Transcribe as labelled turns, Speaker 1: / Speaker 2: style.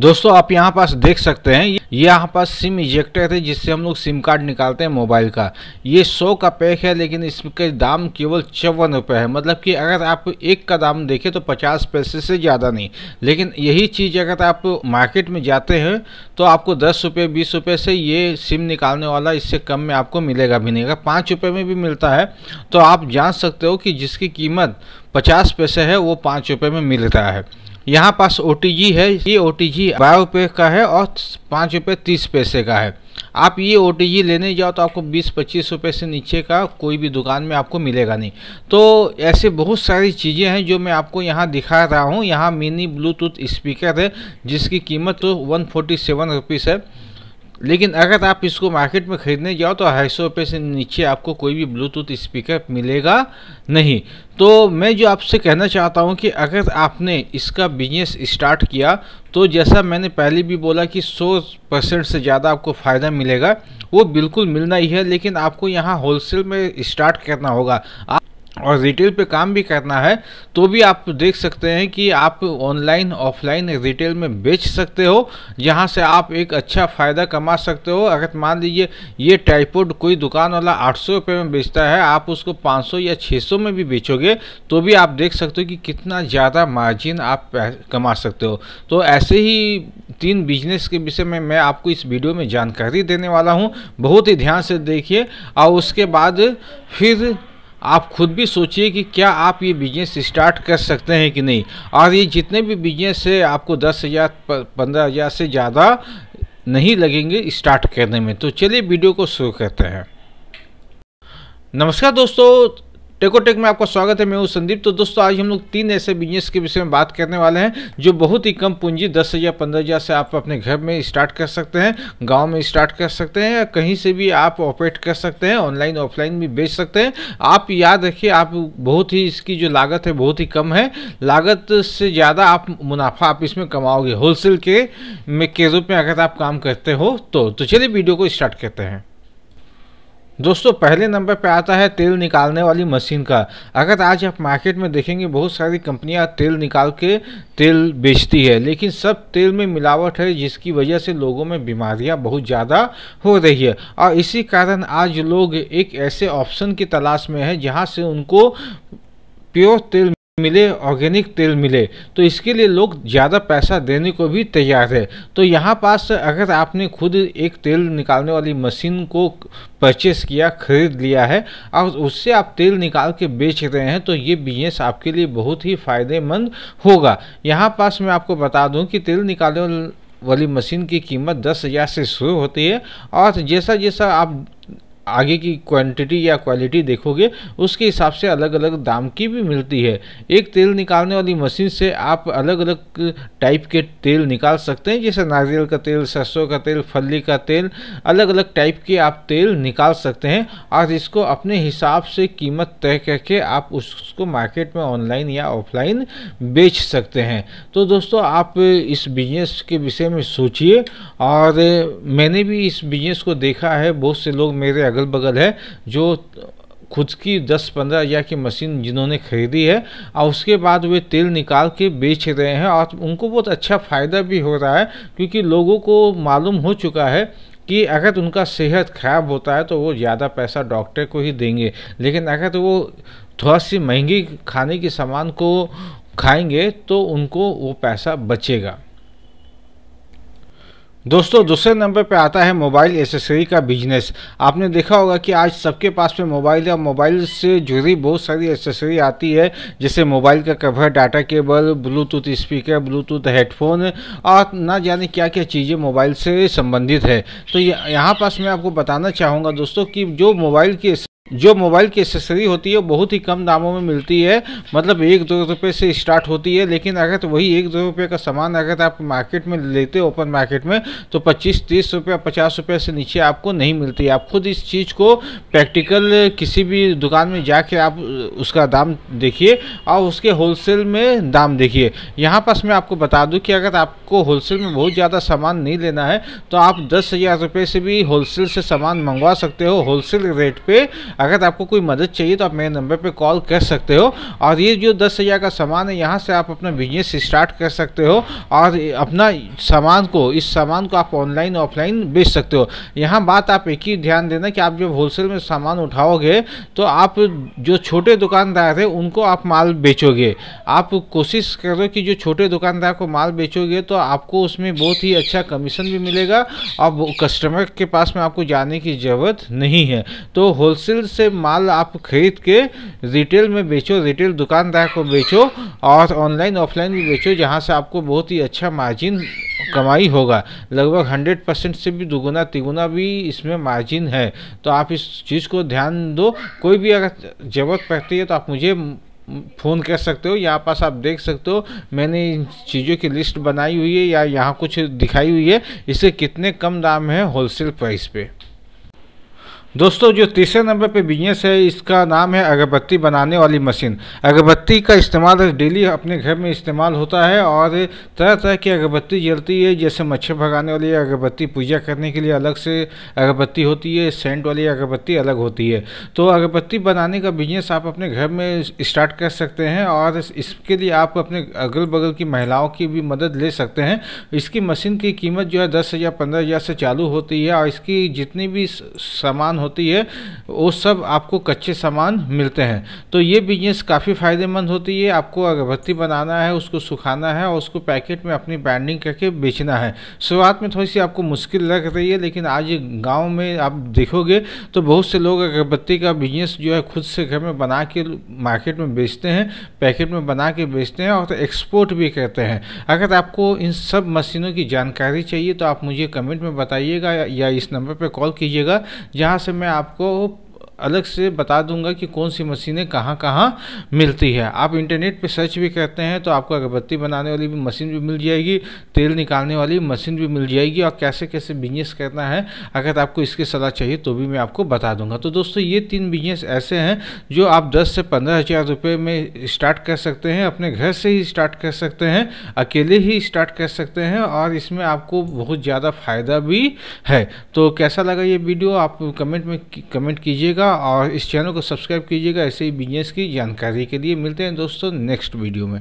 Speaker 1: दोस्तों आप यहाँ पास देख सकते हैं ये यहाँ पास सिम इजेक्टर है जिससे हम लोग सिम कार्ड निकालते हैं मोबाइल का ये सौ का पैक है लेकिन इसके दाम केवल चौवन रुपये है मतलब कि अगर आप एक का दाम देखें तो पचास पैसे से ज़्यादा नहीं लेकिन यही चीज़ अगर आप मार्केट में जाते हैं तो आपको दस रुपये बीस रुपये से ये सिम निकालने वाला इससे कम में आपको मिलेगा भी नहीं अगर पाँच रुपये में भी मिलता है तो आप जान सकते हो कि जिसकी कीमत पचास पैसे है वो पाँच रुपये में मिल रहा है यहाँ पास ओ है ये ओ टी जी रुपये का है और पाँच रुपये तीस पैसे का है आप ये ओ लेने जाओ तो आपको बीस पच्चीस रुपये से नीचे का कोई भी दुकान में आपको मिलेगा नहीं तो ऐसे बहुत सारी चीज़ें हैं जो मैं आपको यहाँ दिखा रहा हूँ यहाँ मिनी ब्लूटूथ स्पीकर है जिसकी कीमत तो वन फोर्टी सेवन है लेकिन अगर आप इसको मार्केट में ख़रीदने जाओ तो ढाई सौ रुपये से नीचे आपको कोई भी ब्लूटूथ स्पीकर मिलेगा नहीं तो मैं जो आपसे कहना चाहता हूँ कि अगर आपने इसका बिजनेस स्टार्ट किया तो जैसा मैंने पहले भी बोला कि 100 परसेंट से ज़्यादा आपको फ़ायदा मिलेगा वो बिल्कुल मिलना ही है लेकिन आपको यहाँ होलसेल में स्टार्ट करना होगा और रिटेल पे काम भी करना है तो भी आप देख सकते हैं कि आप ऑनलाइन ऑफलाइन रिटेल में बेच सकते हो जहाँ से आप एक अच्छा फ़ायदा कमा सकते हो अगर मान लीजिए ये टाइपोड कोई दुकान वाला आठ सौ में बेचता है आप उसको 500 या 600 में भी बेचोगे तो भी आप देख सकते हो कि कितना ज़्यादा मार्जिन आप कमा सकते हो तो ऐसे ही तीन बिजनेस के विषय में मैं आपको इस वीडियो में जानकारी देने वाला हूँ बहुत ही ध्यान से देखिए और उसके बाद फिर आप खुद भी सोचिए कि क्या आप ये बिजनेस स्टार्ट कर सकते हैं कि नहीं और ये जितने भी बिजनेस है आपको दस हज़ार पंद्रह हज़ार से ज़्यादा नहीं लगेंगे स्टार्ट करने में तो चलिए वीडियो को शुरू करते हैं नमस्कार दोस्तों टेकोटेक में आपका स्वागत है मैं हूँ संदीप तो दोस्तों आज हम लोग तीन ऐसे बिजनेस के विषय में बात करने वाले हैं जो बहुत ही कम पूंजी दस हज़ार पंद्रह हज़ार से आप अपने घर में स्टार्ट कर सकते हैं गांव में स्टार्ट कर सकते हैं या कहीं से भी आप ऑपरेट कर सकते हैं ऑनलाइन ऑफलाइन भी बेच सकते हैं आप याद रखिए आप बहुत ही इसकी जो लागत है बहुत ही कम है लागत से ज़्यादा आप मुनाफा आप इसमें कमाओगे होलसेल के में के रूप में अगर आप काम करते हो तो, तो चलिए वीडियो को स्टार्ट करते हैं दोस्तों पहले नंबर पे आता है तेल निकालने वाली मशीन का अगर आज आप मार्केट में देखेंगे बहुत सारी कंपनियां तेल निकाल के तेल बेचती है लेकिन सब तेल में मिलावट है जिसकी वजह से लोगों में बीमारियां बहुत ज़्यादा हो रही है और इसी कारण आज लोग एक ऐसे ऑप्शन की तलाश में है जहां से उनको प्योर तेल मिले ऑर्गेनिक तेल मिले तो इसके लिए लोग ज़्यादा पैसा देने को भी तैयार है तो यहाँ पास अगर आपने खुद एक तेल निकालने वाली मशीन को परचेस किया खरीद लिया है और उससे आप तेल निकाल के बेच रहे हैं तो ये बिजनेस आपके लिए बहुत ही फ़ायदेमंद होगा यहाँ पास मैं आपको बता दूँ कि तेल निकालने वाली मशीन की कीमत दस हज़ार से शुरू होती है और जैसा जैसा आप आगे की क्वांटिटी या क्वालिटी देखोगे उसके हिसाब से अलग अलग दाम की भी मिलती है एक तेल निकालने वाली मशीन से आप अलग अलग टाइप के तेल निकाल सकते हैं जैसे नारियल का तेल सरसों का तेल फली का तेल अलग अलग टाइप के आप तेल निकाल सकते हैं और इसको अपने हिसाब से कीमत तय करके आप उसको मार्केट में ऑनलाइन या ऑफलाइन बेच सकते हैं तो दोस्तों आप इस बिजनेस के विषय में सोचिए और मैंने भी इस बिजनेस को देखा है बहुत से लोग मेरे अगर अगल बगल है जो खुद की 10-15 हजार की मशीन जिन्होंने खरीदी है और उसके बाद वे तेल निकाल के बेच रहे हैं और उनको बहुत अच्छा फ़ायदा भी हो रहा है क्योंकि लोगों को मालूम हो चुका है कि अगर उनका सेहत ख़राब होता है तो वो ज़्यादा पैसा डॉक्टर को ही देंगे लेकिन अगर वो थोड़ा सी महंगी खाने के सामान को खाएंगे तो उनको वो पैसा बचेगा दोस्तों दूसरे नंबर पे आता है मोबाइल एसेसरी का बिजनेस आपने देखा होगा कि आज सबके पास में मोबाइल है और मोबाइल से जुड़ी बहुत सारी एसेसरी आती है जैसे मोबाइल का cover data cable bluetooth speaker bluetooth headphone और ना जाने क्या क्या चीज़ें मोबाइल से संबंधित है तो यहाँ पास मैं आपको बताना चाहूँगा दोस्तों कि जो मोबाइल की जो मोबाइल की एसेसरी होती है बहुत ही कम दामों में मिलती है मतलब एक दो रुपये से स्टार्ट होती है लेकिन अगर तो वही एक दो रुपये का सामान अगर आप मार्केट में लेते हो ओपन मार्केट में तो पच्चीस तीस रुपये पचास रुपये से नीचे आपको नहीं मिलती आप खुद इस चीज़ को प्रैक्टिकल किसी भी दुकान में जाके आप उसका दाम देखिए और उसके होलसेल में दाम देखिए यहाँ पास मैं आपको बता दूँ कि अगर आपको होलसेल में बहुत ज़्यादा सामान नहीं लेना है तो आप दस हज़ार रुपये से भी होलसेल से सामान मंगवा सकते हो होलसेल रेट पर अगर आपको कोई मदद चाहिए तो आप मेरे नंबर पर कॉल कर सकते हो और ये जो दस हज़ार का सामान है यहाँ से आप अपना बिजनेस स्टार्ट कर सकते हो और अपना सामान को इस सामान को आप ऑनलाइन ऑफलाइन बेच सकते हो यहाँ बात आप एक ही ध्यान देना कि आप जब होलसेल में सामान उठाओगे तो आप जो छोटे दुकानदार हैं उनको आप माल बेचोगे आप कोशिश करो कि जो छोटे दुकानदार को माल बेचोगे तो आपको उसमें बहुत ही अच्छा कमीशन भी मिलेगा और कस्टमर के पास में आपको जाने की ज़रूरत नहीं है तो होलसेल रिटेल से माल आप खरीद के रिटेल में बेचो रिटेल दुकानदार को बेचो और ऑनलाइन ऑफलाइन भी बेचो जहाँ से आपको बहुत ही अच्छा मार्जिन कमाई होगा लगभग हंड्रेड परसेंट से भी दुगुना तिगुना भी इसमें मार्जिन है तो आप इस चीज़ को ध्यान दो कोई भी अगर ज़रूरत पड़ती है तो आप मुझे फ़ोन कर सकते हो यहाँ पास आप देख सकते हो मैंने इन चीज़ों की लिस्ट बनाई हुई है या यहाँ कुछ दिखाई हुई है इसे कितने कम दाम है होलसेल प्राइस पे दोस्तों जो तीसरे नंबर पे बिजनेस है इसका नाम है अगरबत्ती बनाने वाली मशीन अगरबत्ती का इस्तेमाल डेली अपने घर में इस्तेमाल होता है और तरह तरह की अगरबत्ती जलती है जैसे मच्छर भगाने वाली अगरबत्ती पूजा करने के लिए अलग से अगरबत्ती होती है सेंट वाली अगरबत्ती अलग होती है तो अगरबत्ती बनाने का बिजनेस आप अपने घर में स्टार्ट कर सकते हैं और इसके लिए आप अपने अगल बगल की महिलाओं की भी मदद ले सकते हैं इसकी मशीन की कीमत जो है दस हज़ार पंद्रह हज़ार से चालू होती है और इसकी जितनी भी सामान होती है वो सब आपको कच्चे सामान मिलते हैं तो ये बिजनेस काफ़ी फ़ायदेमंद होती है आपको अगरबत्ती बनाना है उसको सुखाना है और उसको पैकेट में अपनी बैंडिंग करके बेचना है शुरुआत में थोड़ी सी आपको मुश्किल लग रही है लेकिन आज गाँव में आप देखोगे तो बहुत से लोग अगरबत्ती का बिजनेस जो है खुद से घर में बना के मार्केट में बेचते हैं पैकेट में बना के बेचते हैं और तो एक्सपोर्ट भी करते हैं अगर आपको इन सब मशीनों की जानकारी चाहिए तो आप मुझे कमेंट में बताइएगा या इस नंबर पर कॉल कीजिएगा जहाँ से से मैं आपको अलग से बता दूंगा कि कौन सी मशीनें कहाँ कहाँ मिलती है आप इंटरनेट पे सर्च भी करते हैं तो आपको अगरबत्ती बनाने वाली भी मशीन भी मिल जाएगी तेल निकालने वाली मशीन भी मिल जाएगी और कैसे कैसे बिजनेस करना है अगर आपको इसकी सलाह चाहिए तो भी मैं आपको बता दूंगा तो दोस्तों ये तीन बिजनेस ऐसे हैं जो आप दस से पंद्रह हज़ार रुपये में स्टार्ट कर सकते हैं अपने घर से ही स्टार्ट कर सकते हैं अकेले ही स्टार्ट कर सकते हैं और इसमें आपको बहुत ज़्यादा फ़ायदा भी है तो कैसा लगा ये वीडियो आप कमेंट में कमेंट कीजिएगा कीजिएगा और इस चैनल को सब्सक्राइब कीजिएगा ऐसे ही बिजनेस की जानकारी के लिए मिलते हैं दोस्तों नेक्स्ट वीडियो में